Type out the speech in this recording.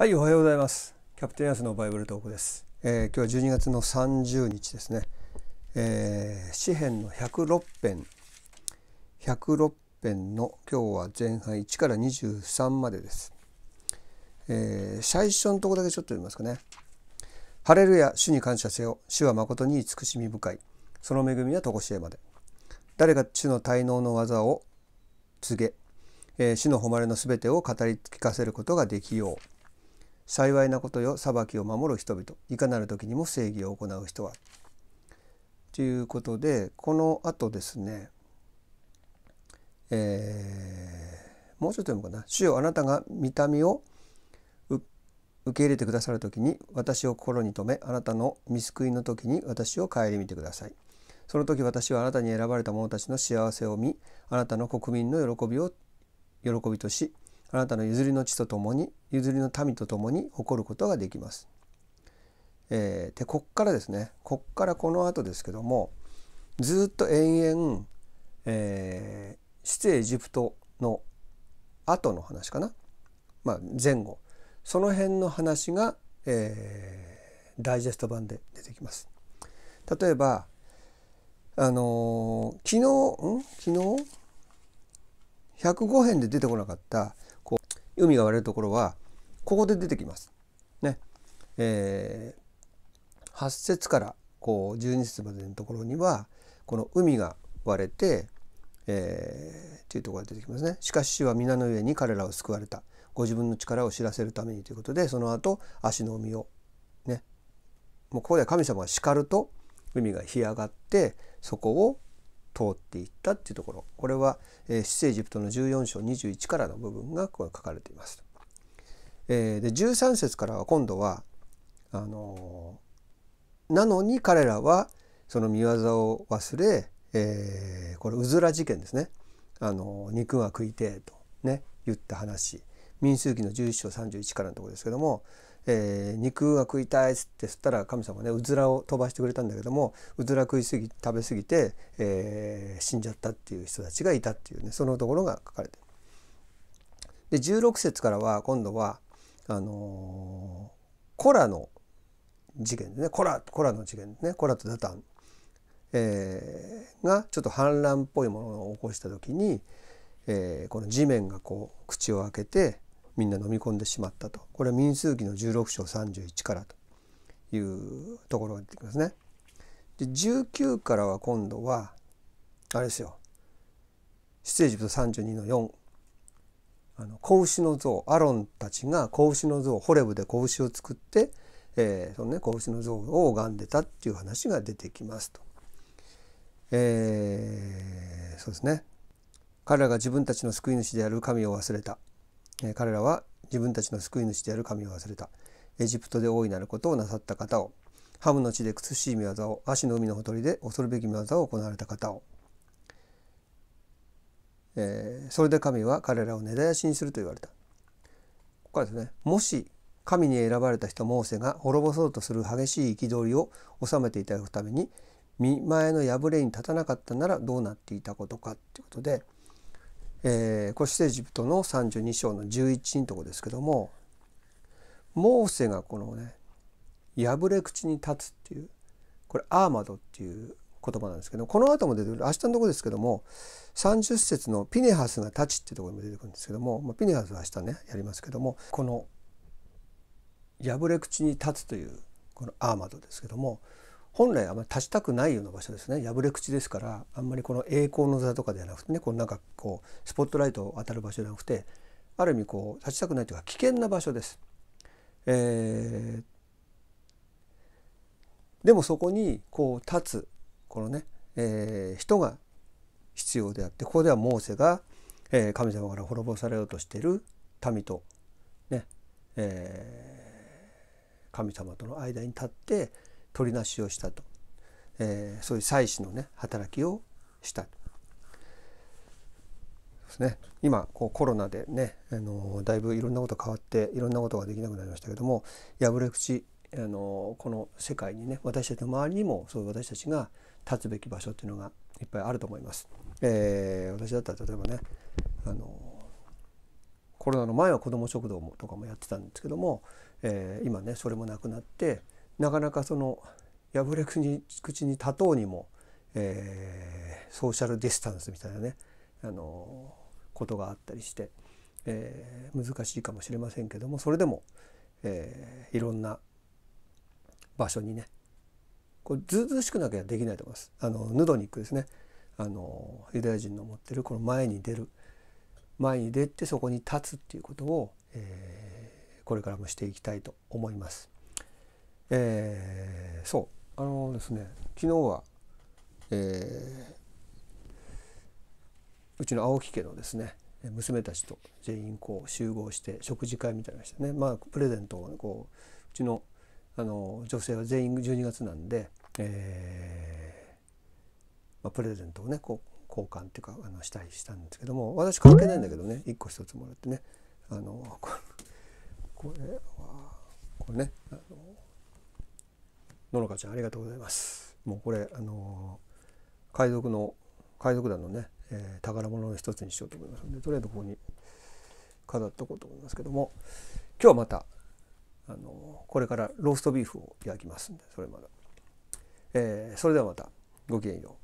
はい、おはようございます。キャプテンアスのバイブルトークです。えー、今日は12月の30日ですね。えー、詩編の106編、106編の今日は前半1から23までです。えー、最初のとこだけちょっと読みますかね。ハレルヤ、主に感謝せよ。主は誠に慈しみ深い。その恵みはとこしえまで。誰が主の滞納の技を告げ、えー、主の誉れのすべてを語り聞かせることができよう。幸いなことよ裁きを守る人々いかなる時にも正義を行う人は」ということでこのあとですねえー、もうちょっと読むかな「主よあなたが見た目を受け入れてくださる時に私を心に留めあなたの見救いの時に私を顧みてください」「その時私はあなたに選ばれた者たちの幸せを見あなたの国民の喜びを喜びとしあなたの譲りの地とともに譲りの民とともに誇ることができます。えー、でこっからですねこっからこの後ですけどもずっと延々、えー、出エジプトの後の話かな、まあ、前後その辺の話が、えー、ダイジェスト版で出てきます。例えばあのー、昨日ん昨日105編で出てこなかった海が割れるところはここで出てきます。ねえー、8節からこう12節までのところにはこの海が割れて、えー、というところが出てきますね。しかし主は皆の上に彼らを救われた。ご自分の力を知らせるためにということでその後足の海をねもうここで神様が叱ると海が干上がってそこを通っていったっていうところこれは、えー、出エジプトの14章21からの部分がこう書かれています。えー、で13節からは今度はあのー、なのに彼らはその見業を忘れ、えー、これうずら事件ですね、あのー、肉は食いてえとね言った話民数記の11章31からのところですけどもえー、肉が食いたいっつって吸ったら神様ねうずらを飛ばしてくれたんだけどもうずら食いすぎ食べ過ぎて、えー、死んじゃったっていう人たちがいたっていうねそのところが書かれてる。で16節からは今度はあのー、コラの事件でねコラコラの事件ですねコラとダタン、えー、がちょっと反乱っぽいものを起こした時に、えー、この地面がこう口を開けてみんな飲み込んでしまったとこれは民数記の16章31からというところが出てきますね。で19からは今度はあれですよ出エジプ32の4あの子牛の像アロンたちが子牛の像ホレブで子牛を作って、えー、そのね子牛の像を拝んでたっていう話が出てきますと。えー、そうですね彼らが自分たちの救い主である神を忘れた彼らは自分たちの救い主である神を忘れた。エジプトで大いなることをなさった方を、ハムの地で苦しい見業を、足の海のほとりで恐るべき見技を行われた方を。えー、それで神は彼らを根絶やしにすると言われた。ここからですね、もし神に選ばれた人モーセが滅ぼそうとする激しい憤りを収めていただくために見前の破れに立たなかったならどうなっていたことかっていうことでえー、こエジプトの32章の11のとこですけどもモーセがこのね破れ口に立つっていうこれアーマドっていう言葉なんですけどこの後も出てくる明日のとこですけども30節のピネハスが立ちってとこにも出てくるんですけども、まあ、ピネハスは明日ねやりますけどもこの破れ口に立つというこのアーマドですけども本来あまり立ちたくないような場所ですね破れ口ですからあんまりこの栄光の座とかではなくてねこうなんかこうスポットライトを当たる場所じゃなくてある意味こう立ちたくないというか危険な場所です。えー、でもそこにこう立つこのね、えー、人が必要であってここではモーセが、えー、神様から滅ぼされようとしている民とね、えー、神様との間に立って取りなしをしたと、えー、そういう祭祀のね働きをしたですね、今こうコロナでね、あのだいぶいろんなこと変わっていろんなことができなくなりましたけども破れ口、あのこの世界にね私たちの周りにもそういう私たちが立つべき場所っていうのがいっぱいあると思います。えー、私だったら例えばね、あのコロナの前は子ども食堂もとかもやってたんですけども、えー、今ねそれもなくなって、なかなかその破れ口に立とうにも、えー、ソーシャルディスタンスみたいなねあのことがあったりして、えー、難しいかもしれませんけどもそれでも、えー、いろんな場所にねこれずうずしくなきゃできないと思います。あのヌドニックですねあのユダヤ人の持ってるこの前に出る前に出てそこに立つっていうことを、えー、これからもしていきたいと思います。えー、そうあのですね昨日は、えー、うちの青木家のですね娘たちと全員こう集合して食事会みたいなしてねまあプレゼントをこううちのあの女性は全員12月なんで、えーまあ、プレゼントをねこう交換っていうかあのしたりしたんですけども私関係ないんだけどね1個1つもらってねあのこれはこれねあのののかちゃんありがとうございますもうこれあのー、海賊の海賊団のね、えー、宝物の一つにしようと思いますのでとりあえずここに飾っとこうと思いますけども今日はまたあのー、これからローストビーフを焼きますんでそれまだ、えー、それではまたごきげんよう